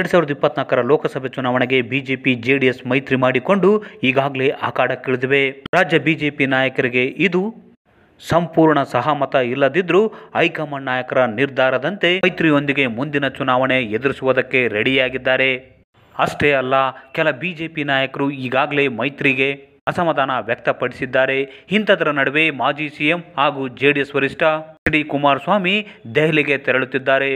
ಎರಡ್ ಸಾವಿರದ ಇಪ್ಪತ್ನಾಲ್ಕರ ಲೋಕಸಭೆ ಚುನಾವಣೆಗೆ ಬಿಜೆಪಿ ಜೆಡಿಎಸ್ ಮೈತ್ರಿ ಮಾಡಿಕೊಂಡು ಈಗಾಗಲೇ ಆಕಾಡಕ್ಕಿಳಿದಿವೆ ರಾಜ್ಯ ಬಿಜೆಪಿ ನಾಯಕರಿಗೆ ಇದು ಸಂಪೂರ್ಣ ಸಹಮತ ಇಲ್ಲದಿದ್ದರೂ ಹೈಕಮಾಂಡ್ ನಾಯಕರ ನಿರ್ಧಾರದಂತೆ ಮೈತ್ರಿಯೊಂದಿಗೆ ಮುಂದಿನ ಚುನಾವಣೆ ಎದುರಿಸುವುದಕ್ಕೆ ರೆಡಿಯಾಗಿದ್ದಾರೆ ಅಷ್ಟೇ ಅಲ್ಲ ಕೆಲ ಬಿಜೆಪಿ ನಾಯಕರು ಈಗಾಗಲೇ ಮೈತ್ರಿಗೆ ಅಸಮಾಧಾನ ವ್ಯಕ್ತಪಡಿಸಿದ್ದಾರೆ ಇಂಥದರ ನಡುವೆ ಮಾಜಿ ಸಿಎಂ ಹಾಗೂ ಜೆಡಿಎಸ್ ವರಿಷ್ಠ ಎಚ್ ಡಿ ಕುಮಾರಸ್ವಾಮಿ ದೆಹಲಿಗೆ ತೆರಳುತ್ತಿದ್ದಾರೆ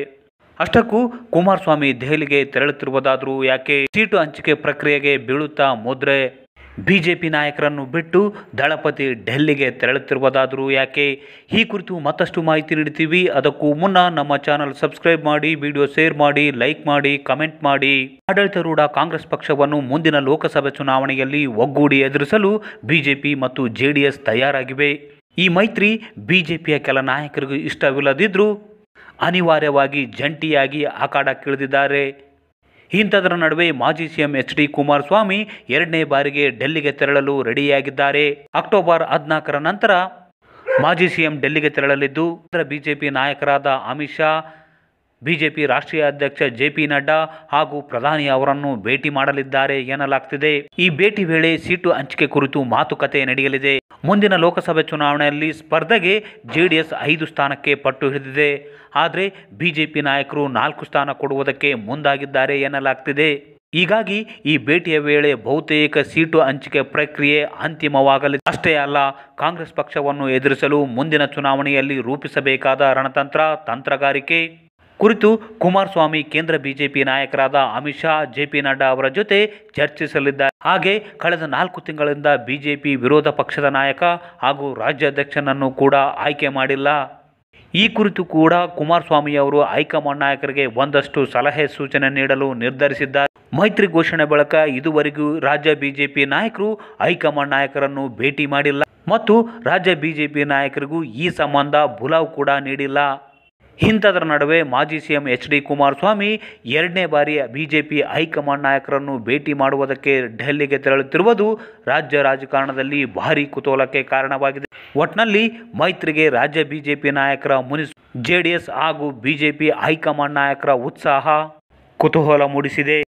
ಅಷ್ಟಕ್ಕೂ ಕುಮಾರಸ್ವಾಮಿ ದೆಹಲಿಗೆ ತೆರಳುತ್ತಿರುವುದಾದರೂ ಯಾಕೆ ಸೀಟು ಹಂಚಿಕೆ ಪ್ರಕ್ರಿಯೆಗೆ ಬೀಳುತ್ತಾ ಮುದ್ರೆ ಬಿಜೆಪಿ ನಾಯಕರನ್ನು ಬಿಟ್ಟು ದಳಪತಿ ಡೆಲ್ಲಿಗೆ ತೆರಳುತ್ತಿರುವುದಾದರೂ ಯಾಕೆ ಈ ಕುರಿತು ಮತ್ತಷ್ಟು ಮಾಹಿತಿ ನೀಡ್ತೀವಿ ಅದಕ್ಕೂ ಮುನ್ನ ನಮ್ಮ ಚಾನಲ್ ಸಬ್ಸ್ಕ್ರೈಬ್ ಮಾಡಿ ವಿಡಿಯೋ ಶೇರ್ ಮಾಡಿ ಲೈಕ್ ಮಾಡಿ ಕಮೆಂಟ್ ಮಾಡಿ ಆಡಳಿತಾರೂಢ ಕಾಂಗ್ರೆಸ್ ಪಕ್ಷವನ್ನು ಮುಂದಿನ ಲೋಕಸಭೆ ಚುನಾವಣೆಯಲ್ಲಿ ಒಗ್ಗೂಡಿ ಎದುರಿಸಲು ಬಿಜೆಪಿ ಮತ್ತು ಜೆಡಿಎಸ್ ತಯಾರಾಗಿವೆ ಈ ಮೈತ್ರಿ ಬಿಜೆಪಿಯ ಕೆಲ ನಾಯಕರಿಗೂ ಇಷ್ಟವಿಲ್ಲದಿದ್ದರೂ ಅನಿವಾರ್ಯವಾಗಿ ಜಂಟಿಯಾಗಿ ಆಕಾಡಕ್ಕಿಳಿದಿದ್ದಾರೆ ಇಂಥದರ ನಡುವೆ ಮಾಜಿ ಸಿಎಂ ಎಚ್ ಡಿ ಕುಮಾರಸ್ವಾಮಿ ಎರಡನೇ ಬಾರಿಗೆ ಡೆಲ್ಲಿಗೆ ತೆರಳಲು ರೆಡಿಯಾಗಿದ್ದಾರೆ ಅಕ್ಟೋಬರ್ ಹದಿನಾಲ್ಕರ ನಂತರ ಮಾಜಿ ಸಿಎಂ ಡೆಲ್ಲಿಗೆ ತೆರಳಲಿದ್ದು ಬಿಜೆಪಿ ನಾಯಕರಾದ ಅಮಿತ್ ಶಾ ಬಿಜೆಪಿ ರಾಷ್ಟ್ರೀಯ ಅಧ್ಯಕ್ಷ ಜೆ ಪಿ ನಡ್ಡಾ ಹಾಗೂ ಪ್ರಧಾನಿ ಅವರನ್ನು ಭೇಟಿ ಮಾಡಲಿದ್ದಾರೆ ಎನ್ನಲಾಗ್ತಿದೆ ಈ ಭೇಟಿ ವೇಳೆ ಸೀಟು ಹಂಚಿಕೆ ಕುರಿತು ಮಾತುಕತೆ ನಡೆಯಲಿದೆ ಮುಂದಿನ ಲೋಕಸಭೆ ಚುನಾವಣೆಯಲ್ಲಿ ಸ್ಪರ್ಧೆಗೆ ಜೆ ಡಿ ಎಸ್ ಐದು ಸ್ಥಾನಕ್ಕೆ ಪಟ್ಟು ಹಿಡಿದಿದೆ ಆದರೆ ಬಿ ಜೆ ಪಿ ನಾಯಕರು ನಾಲ್ಕು ಸ್ಥಾನ ಕೊಡುವುದಕ್ಕೆ ಮುಂದಾಗಿದ್ದಾರೆ ಎನ್ನಲಾಗ್ತಿದೆ ಹೀಗಾಗಿ ಈ ಭೇಟಿಯ ವೇಳೆ ಬಹುತೇಕ ಸೀಟು ಹಂಚಿಕೆ ಪ್ರಕ್ರಿಯೆ ಅಂತಿಮವಾಗಲಿದೆ ಅಷ್ಟೇ ಅಲ್ಲ ಕಾಂಗ್ರೆಸ್ ಪಕ್ಷವನ್ನು ಎದುರಿಸಲು ಮುಂದಿನ ಚುನಾವಣೆಯಲ್ಲಿ ರೂಪಿಸಬೇಕಾದ ರಣತಂತ್ರ ತಂತ್ರಗಾರಿಕೆ ಕುರಿತು ಕುಮಾರಸ್ವಾಮಿ ಕೇಂದ್ರ ಬಿಜೆಪಿ ನಾಯಕರಾದ ಅಮಿತ್ ಶಾ ಜೆಪಿ ನಡ್ಡಾ ಅವರ ಜೊತೆ ಚರ್ಚಿಸಲಿದ್ದಾರೆ ಹಾಗೆ ಕಳೆದ ನಾಲ್ಕು ತಿಂಗಳಿಂದ ಬಿಜೆಪಿ ವಿರೋಧ ಪಕ್ಷದ ನಾಯಕ ಹಾಗೂ ರಾಜ್ಯಾಧ್ಯಕ್ಷನನ್ನು ಕೂಡ ಆಯ್ಕೆ ಮಾಡಿಲ್ಲ ಈ ಕುರಿತು ಕೂಡ ಕುಮಾರಸ್ವಾಮಿ ಅವರು ಹೈಕಮಾಂಡ್ ನಾಯಕರಿಗೆ ಒಂದಷ್ಟು ಸಲಹೆ ಸೂಚನೆ ನೀಡಲು ನಿರ್ಧರಿಸಿದ್ದಾರೆ ಮೈತ್ರಿ ಘೋಷಣೆ ಬಳಿಕ ಇದುವರೆಗೂ ರಾಜ್ಯ ಬಿಜೆಪಿ ನಾಯಕರು ಹೈಕಮಾಂಡ್ ನಾಯಕರನ್ನು ಭೇಟಿ ಮಾಡಿಲ್ಲ ಮತ್ತು ರಾಜ್ಯ ಬಿಜೆಪಿ ನಾಯಕರಿಗೂ ಈ ಸಂಬಂಧ ಬುಲಾವ್ ಕೂಡ ನೀಡಿಲ್ಲ ಇಂಥದರ ನಡುವೆ ಮಾಜಿ ಸಿಎಂ ಎಚ್ ಡಿ ಕುಮಾರಸ್ವಾಮಿ ಎರಡನೇ ಬಾರಿಯ ಬಿಜೆಪಿ ಹೈಕಮಾಂಡ್ ನಾಯಕರನ್ನು ಭೇಟಿ ಮಾಡುವುದಕ್ಕೆ ಡೆಹಲಿಗೆ ತೆರಳುತ್ತಿರುವುದು ರಾಜ್ಯ ರಾಜಕಾರಣದಲ್ಲಿ ಭಾರೀ ಕುತೂಹಲಕ್ಕೆ ಕಾರಣವಾಗಿದೆ ಒಟ್ನಲ್ಲಿ ಮೈತ್ರಿಗೆ ರಾಜ್ಯ ಬಿಜೆಪಿ ನಾಯಕರ ಮುನಿಶ್ ಜೆಡಿಎಸ್ ಹಾಗೂ ಬಿಜೆಪಿ ಹೈಕಮಾಂಡ್ ನಾಯಕರ ಉತ್ಸಾಹ ಕುತೂಹಲ ಮೂಡಿಸಿದೆ